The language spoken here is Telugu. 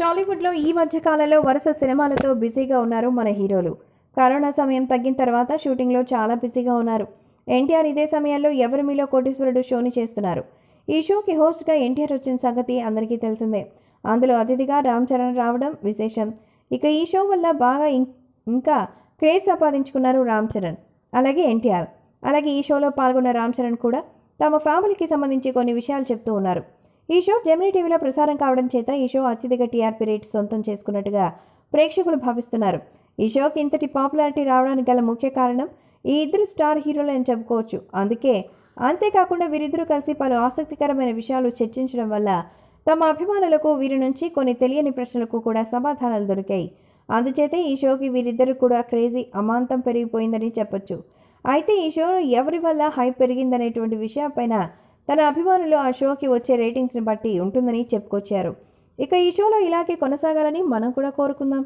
టాలీవుడ్లో ఈ మధ్య కాలంలో వరుస సినిమాలతో బిజీగా ఉన్నారు మన హీరోలు కరోనా సమయం తగ్గిన తర్వాత షూటింగ్లో చాలా బిజీగా ఉన్నారు ఎన్టీఆర్ ఇదే సమయాల్లో ఎవరి మీలో కోటీశ్వరుడు షోని చేస్తున్నారు ఈ షోకి హోస్ట్గా ఎన్టీఆర్ వచ్చిన సంగతి అందరికీ తెలిసిందే అందులో అతిథిగా రామ్ చరణ్ రావడం విశేషం ఇక ఈ షో వల్ల బాగా ఇంకా క్రేజ్ సంపాదించుకున్నారు రామ్ చరణ్ అలాగే ఎన్టీఆర్ అలాగే ఈ షోలో పాల్గొన్న రామ్ చరణ్ కూడా తమ ఫ్యామిలీకి సంబంధించి కొన్ని విషయాలు చెప్తూ ఉన్నారు ఈ షో జెమినీ టీవీలో ప్రసారం కావడం చేత ఈ షో అత్యధిక టీఆర్పీ రేట్ సొంతం చేసుకున్నట్టుగా ప్రేక్షకులు భావిస్తున్నారు ఈ షోకి ఇంతటి పాపులారిటీ రావడానికి గల ముఖ్య కారణం ఈ ఇద్దరు స్టార్ హీరోలు అని చెప్పుకోవచ్చు అందుకే అంతేకాకుండా వీరిద్దరూ కలిసి పలు ఆసక్తికరమైన విషయాలు చర్చించడం వల్ల తమ అభిమానులకు వీరి నుంచి కొన్ని తెలియని ప్రశ్నలకు కూడా సమాధానాలు దొరికాయి అందుచేత ఈ షోకి వీరిద్దరు కూడా క్రేజీ అమాంతం పెరిగిపోయిందని చెప్పొచ్చు అయితే ఈ షో ఎవరి వల్ల హైప్ పెరిగిందనేటువంటి విషయంపైన తన అభిమానులు ఆ షోకి వచ్చే రేటింగ్స్ని బట్టి ఉంటుందని చెప్పుకొచ్చారు ఇక ఈ షోలో ఇలాగే కొనసాగాలని మనం కూడా కోరుకుందాం